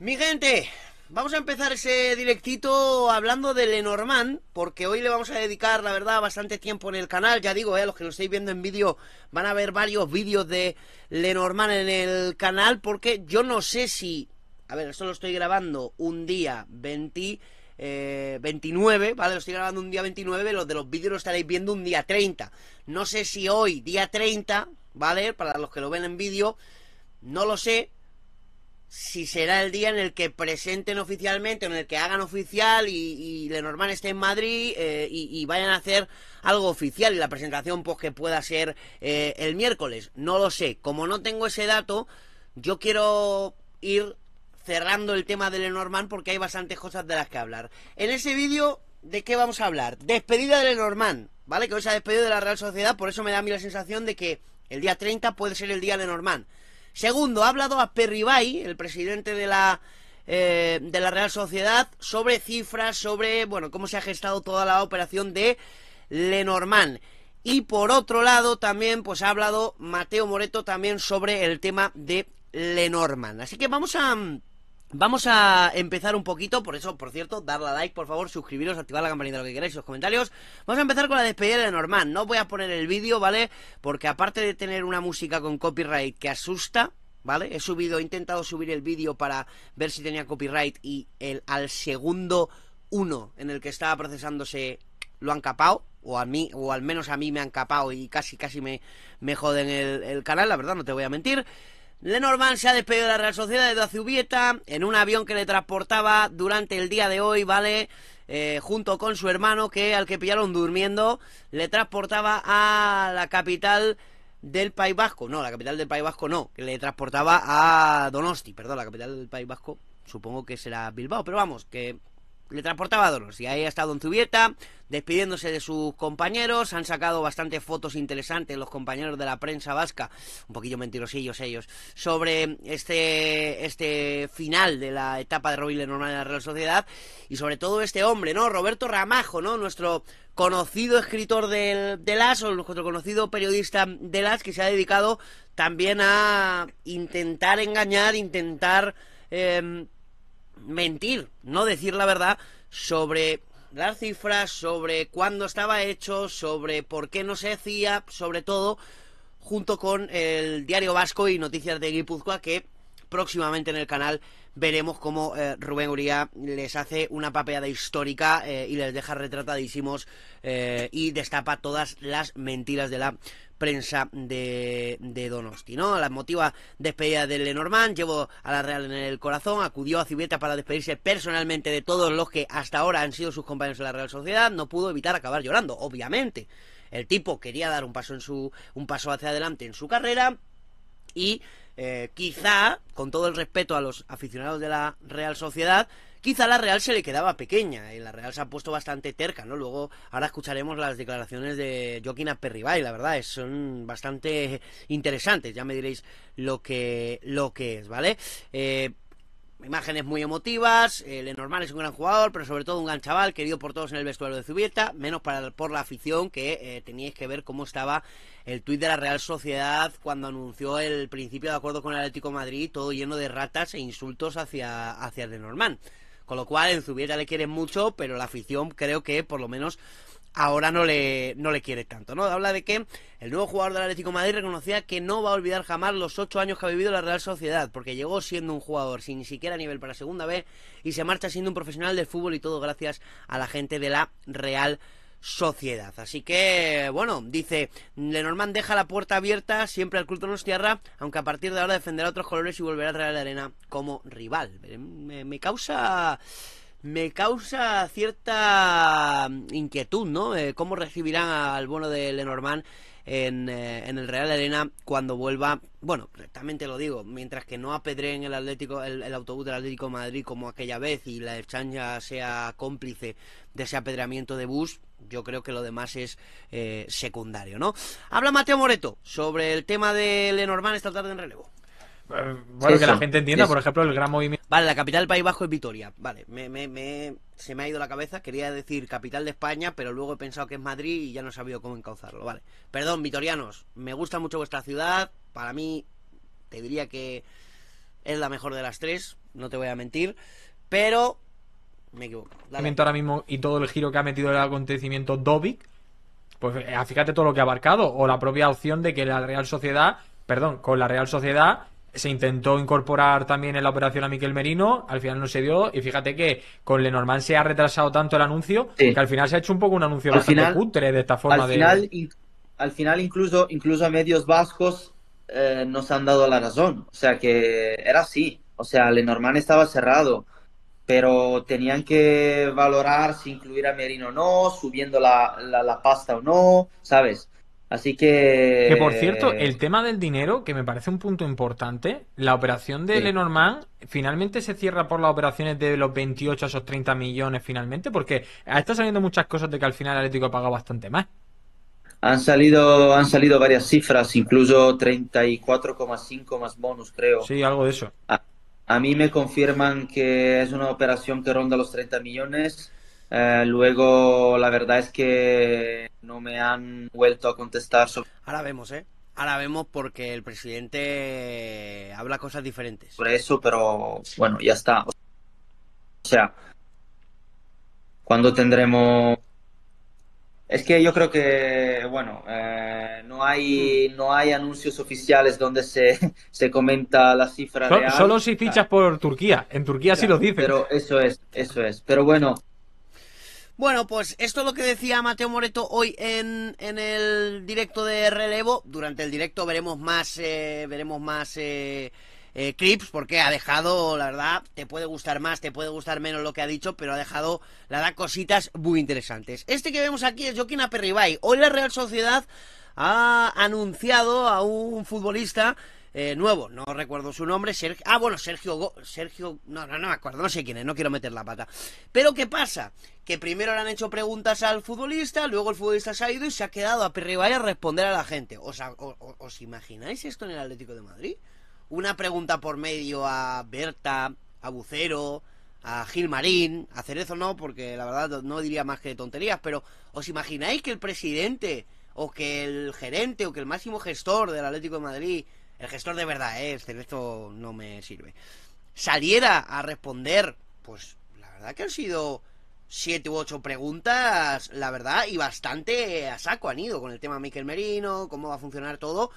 Mi gente, vamos a empezar ese directito hablando de Lenormand, porque hoy le vamos a dedicar, la verdad, bastante tiempo en el canal. Ya digo, a eh, los que lo estáis viendo en vídeo van a ver varios vídeos de Lenormand en el canal, porque yo no sé si... A ver, esto lo estoy grabando un día 20... 29, eh, ¿vale? Lo estoy grabando un día 29, los de los vídeos lo estaréis viendo un día 30. No sé si hoy, día 30, ¿vale? Para los que lo ven en vídeo, no lo sé, si será el día en el que presenten oficialmente, en el que hagan oficial y, y Lenormand esté en Madrid eh, y, vayan a hacer algo oficial y la presentación pues que pueda ser eh, el miércoles. No lo sé. Como no tengo ese dato, yo quiero ir cerrando el tema de Lenormand porque hay bastantes cosas de las que hablar. En ese vídeo, ¿de qué vamos a hablar? Despedida de Lenormand, ¿vale? Que hoy se ha despedido de la Real Sociedad, por eso me da a mí la sensación de que el día 30 puede ser el día de Lenormand. Segundo, ha hablado a Perribay, el presidente de la, eh, de la Real Sociedad, sobre cifras, sobre bueno, cómo se ha gestado toda la operación de Lenormand. Y por otro lado, también pues ha hablado Mateo Moreto también sobre el tema de Lenormand. Así que vamos a Vamos a empezar un poquito, por eso, por cierto, darle a like, por favor, suscribiros, activar la campanita, lo que queráis, los comentarios. Vamos a empezar con la despedida de Norman. No voy a poner el vídeo, ¿vale? Porque aparte de tener una música con copyright que asusta, ¿vale? He subido, he intentado subir el vídeo para ver si tenía copyright y el, al segundo uno en el que estaba procesándose lo han capado, o a mí, o al menos a mí me han capado y casi, casi me, me joden el canal, la verdad, no te voy a mentir. Lenormand se ha despedido de la Real Sociedad de Azubieta en un avión que le transportaba durante el día de hoy, ¿vale? Eh, junto con su hermano que al que pillaron durmiendo le transportaba a la capital del País Vasco. No, la capital del País Vasco no, que le transportaba a Donosti, perdón, la capital del País Vasco. Supongo que será Bilbao, pero vamos, que le transportaba Donos Y ahí ha estado en Zubieta, despidiéndose de sus compañeros. Han sacado bastantes fotos interesantes los compañeros de la prensa vasca, un poquillo mentirosillos ellos, sobre este, este final de la etapa de Robin normal en la Real Sociedad y sobre todo este hombre, ¿no? Roberto Ramajo, ¿no? Nuestro conocido escritor del, del o nuestro conocido periodista de las que se ha dedicado también a intentar engañar, intentar... Em, mentir, no decir la verdad sobre las cifras, sobre cuándo estaba hecho, sobre por qué no se hacía, sobre todo junto con el diario vasco y noticias de Guipúzcoa que próximamente en el canal veremos cómo eh, Rubén Uría les hace una papeada histórica eh, y les deja retratadísimos eh, y destapa todas las mentiras de la prensa de, de Donosti, ¿no? La motiva despedida de Lenormand, llevó a la Real en el corazón, acudió a Civieta para despedirse personalmente de todos los que hasta ahora han sido sus compañeros en la Real Sociedad, no pudo evitar acabar llorando, obviamente. El tipo quería dar un paso en su un paso hacia adelante en su carrera y eh, quizá, con todo el respeto a los aficionados de la Real Sociedad, quizá la Real se le quedaba pequeña y la Real se ha puesto bastante terca, ¿no? Luego ahora escucharemos las declaraciones de Joaquín Aperribay, la verdad, son bastante interesantes, ya me diréis lo que, lo que es, ¿vale? Eh, Imágenes muy emotivas, el eh, Lenormand es un gran jugador, pero sobre todo un gran chaval, querido por todos en el vestuario de Zubieta, menos por la afición que eh, teníais que ver cómo estaba el tuit de la Real Sociedad cuando anunció el principio de acuerdo con el Atlético Madrid, todo lleno de ratas e insultos hacia, hacia Lenormand. Con lo cual, en Zubieta le quieren mucho, pero la afición creo que por lo menos ahora no le, le quiere tanto, ¿no? Habla de que el nuevo jugador del Atlético de Madrid reconocía que no va a olvidar jamás los ocho años que ha vivido la Real Sociedad, porque llegó siendo un jugador sin ni siquiera nivel para segunda B y se marcha siendo un profesional del fútbol y todo gracias a la gente de la Real Sociedad. Así que, bueno, dice, Lenormand deja la puerta abierta siempre al nos cierra, aunque a partir de ahora defenderá otros colores y volverá a traer la arena como rival. Em, me causa me causa cierta mm, inquietud, ¿no? Eh, ¿Cómo recibirán al bono de Lenormand en, eh, el Real Arena cuando vuelva? Bueno, rectamente lo digo, mientras que no apedreen el Atlético, el, autobús del Atlético Madrid como aquella vez y la ya sea cómplice de ese apedreamiento de bus, yo creo que lo demás es eh, secundario, ¿no? Habla Mateo Moreto sobre el tema de Lenormand esta tarde en relevo. Bueno, eh, que la gente entienda, por ejemplo, el gran movimiento. Vale, la capital del País Bajo es Vitoria. Vale, se me ha ido la cabeza. Quería decir capital de España, pero luego he pensado que es Madrid y ya no he sabido cómo encauzarlo. Vale, perdón, vitorianos. Me gusta mucho vuestra ciudad. Para mí, te diría que es la mejor de las tres. No te voy a mentir. Pero me equivoco. Ahora mismo y todo el giro que ha metido el acontecimiento Dovic. Pues eh, fíjate todo lo que ha abarcado. O la propia opción de que la Real Sociedad, perdón, con la Real Sociedad se intentó incorporar también en la operación a Miquel Merino, al final no se dio, y fíjate que con Lenormand se ha retrasado tanto el anuncio, que al final se ha hecho un poco un anuncio bastante cutre de esta forma al Final, al final incluso, incluso a medios vascos eh, nos han dado la razón, o sea que era así, o sea, Lenormand estaba cerrado, pero tenían que valorar si incluir a Merino o no, subiendo la, la pasta o no, ¿sabes? Así que... Que por cierto, el tema del dinero, que me parece un punto importante, la operación de Lenormand finalmente se cierra por las operaciones de los 28 a esos 30 millones finalmente, porque está saliendo muchas cosas de que al final Atlético ha pagado bastante más. Han salido, han salido varias cifras, incluso 34,5 más bonus, creo. Sí, algo de eso. A, a mí me confirman que es una operación que ronda los 30 millones eh, luego, la verdad es que no me han vuelto a contestar Ahora vemos, ¿eh? Ahora vemos porque el presidente habla cosas diferentes. por eso, pero bueno, ya está. O sea, ¿cuándo tendremos...? Es que yo creo que, bueno, eh, no, hay, hmm. no hay anuncios oficiales donde se, comenta la cifra Solo si fichas por Turquía. En Turquía sí lo dicen. Pero eso es, eso es. Pero bueno... Bueno, pues esto es lo que decía Mateo Moreto hoy en, en el directo de relevo. Durante el directo veremos más, eh, veremos más eh, eh, clips porque ha dejado, la verdad, te puede gustar más, te puede gustar menos lo que ha dicho, pero ha dejado, la verdad, cositas muy interesantes. Este que vemos aquí es Joaquín Aperribay. Hoy la Real Sociedad ha anunciado a un futbolista eh, nuevo, no recuerdo su nombre, Sergio, ah, bueno, Sergio, Sergio, no, no, no me acuerdo, no sé quién es, no quiero meter la pata. Pero ¿qué pasa? Que primero le han hecho preguntas al futbolista, luego el futbolista se ha ido y se ha quedado a Y a responder a la gente. ¿Os, ¿Os imagináis esto en el Atlético de Madrid? Una pregunta por medio a Berta, a Bucero, a Gil Marín, a Cerezo no, porque la verdad no diría más que tonterías, pero ¿os imagináis que el presidente o que el gerente o que el máximo gestor del Atlético de Madrid el gestor de verdad, ¿eh? Este, esto no me sirve, saliera a responder, pues la verdad que han sido siete u ocho preguntas, la verdad, y bastante a saco han ido con el tema Miquel Merino, cómo va a funcionar todo.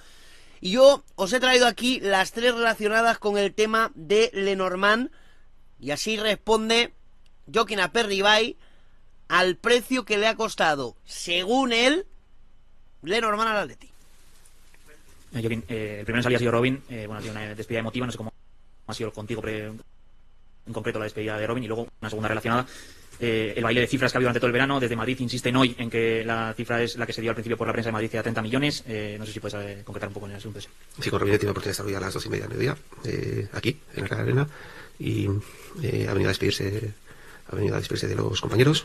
Y yo os he traído aquí las tres relacionadas con el tema de Lenormand, y así responde Joaquín Aperribay al precio que le ha costado, según él, Lenormand al Atleti el eh, eh, primero en ha sido Robin. Eh, bueno, ha sido una despedida emotiva. No sé cómo ha sido contigo pre... en concreto la despedida de Robin y luego una segunda relacionada. el baile de cifras que ha habido durante todo el verano. Desde Madrid insisten hoy en que la cifra es la que se dio al principio por la prensa de Madrid, que 30 millones. no sé si puedes concretar un poco en el asunto. Sí, con tenido porque oportunidad de hoy a las dos y media mediodía, aquí, en la Arena, y ha venido a despedirse ha venido a despedirse de los compañeros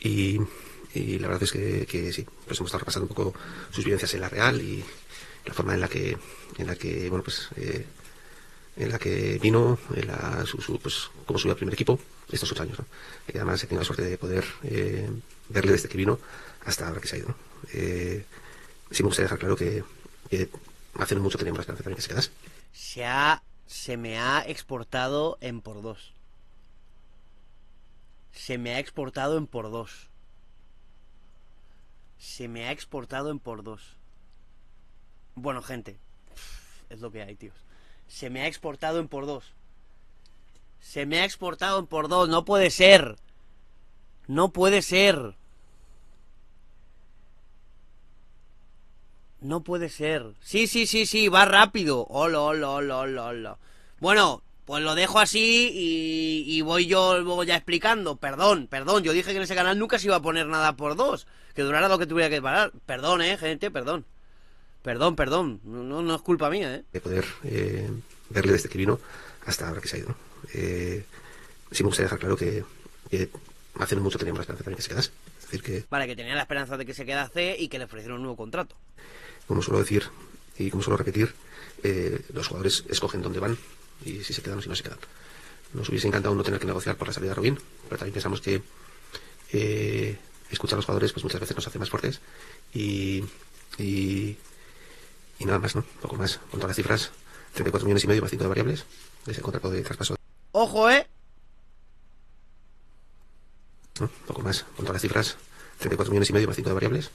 y, la verdad es que, que sí, pues hemos estado repasando un poco sus vivencias en la Real y, la forma en la que, en la que bueno, pues, eh, en la que vino, como su, pues, subió al primer equipo estos ocho años. Y además, he tenido la suerte de poder eh, verle desde que vino hasta ahora que se ha ido. ¿no? Eh, sí me gustaría dejar claro que, hace mucho teníamos la esperanza también que se se me ha exportado en por dos. Se me ha exportado en por dos. Se me ha exportado en por dos. Bueno, gente, es lo que hay, tíos. Se me ha exportado en por dos. Se me ha exportado en por dos, no puede ser. No puede ser. No puede ser. Sí, sí, sí, sí, va rápido. Hola, Bueno, pues lo dejo así y, voy yo voy ya explicando. Perdón, perdón, yo dije que en ese canal nunca se iba a poner nada por dos. Que durara lo que tuviera que parar. Perdón, eh, gente, perdón. Perdón, perdón, no, es culpa mía, ¿eh? De poder eh, verle desde que vino hasta ahora que se ha ido. Eh, sí me gustaría dejar claro que, hace mucho teníamos la esperanza de que se quedase. Es decir, que... Vale, que tenía la esperanza de que se quedase y que le ofrecieron un nuevo contrato. Como suelo decir y como suelo repetir, eh, los jugadores escogen dónde van y si se quedan o si no se quedan. Nos hubiese encantado no tener que negociar por la salida de Robin, pero también pensamos que eh, escuchar a los jugadores pues muchas veces nos hace más fuertes y, y y nada más, ¿no? Poco más. Con todas las cifras, 34 millones y medio más 5 de variables de ese contrato de traspaso. ¡Ojo, eh! ¿No? Poco más. Con todas las cifras, 34 millones y medio más 5 de variables.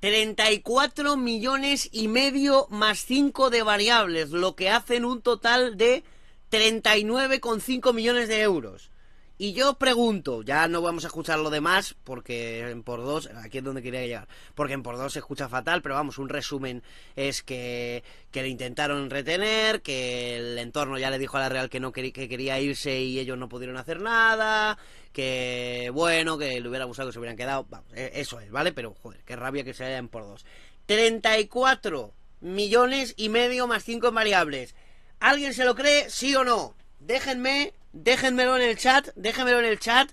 34 millones y medio más 5 de variables, lo que hacen un total de 39,5 millones de euros. Y yo pregunto, ya no vamos a escuchar lo demás, porque en por dos, aquí es donde quería llegar, porque en por dos se escucha fatal, pero vamos, un resumen es que, que le intentaron retener, que el entorno ya le dijo a la Real que no que quería irse y ellos no pudieron hacer nada, que bueno, que le hubiera gustado que se hubieran quedado, vamos, e, eso es, ¿vale? Pero joder, qué rabia que se haya en por dos. 34 millones y medio más 5 variables. ¿Alguien se lo cree, sí o no? Déjenme Déjenmelo en el chat, déjenmelo en el chat.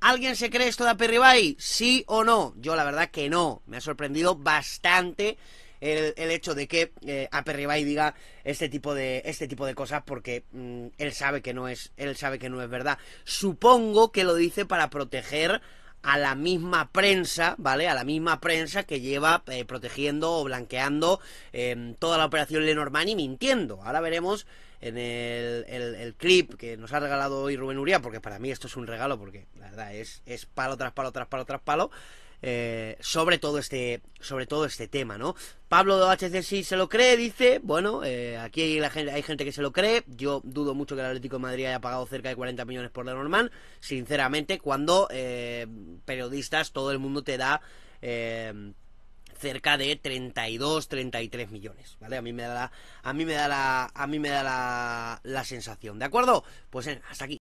¿Alguien se cree esto de Aperribay? ¿Sí o no? Yo la verdad que no. Me ha sorprendido bastante el, hecho de que eh, Aperribay diga este tipo de, este tipo de cosas porque mm, él, sabe que no es, él sabe que no es verdad. Supongo que lo dice para proteger a la misma prensa, ¿vale? A la misma prensa que lleva eh, protegiendo o blanqueando em, toda la operación Lenormand y mintiendo. Ahora veremos en el, clip que nos ha regalado hoy Rubén Uría, porque para mí esto es un regalo, porque la verdad es, es palo tras palo tras palo tras palo. Eh, sobre todo este sobre todo este tema, ¿no? Pablo HC sí se lo cree, dice, bueno, eh, aquí hay, gente, hay gente que se lo cree, yo dudo mucho que el Atlético de Madrid haya pagado cerca de 40 millones por Lenormand, sinceramente, cuando eh, periodistas, todo el mundo te da cerca de 32, 33 millones, ¿vale? A mí me da la, a mí me da la, a mí me da la, la sensación, ¿de acuerdo? Pues hasta aquí.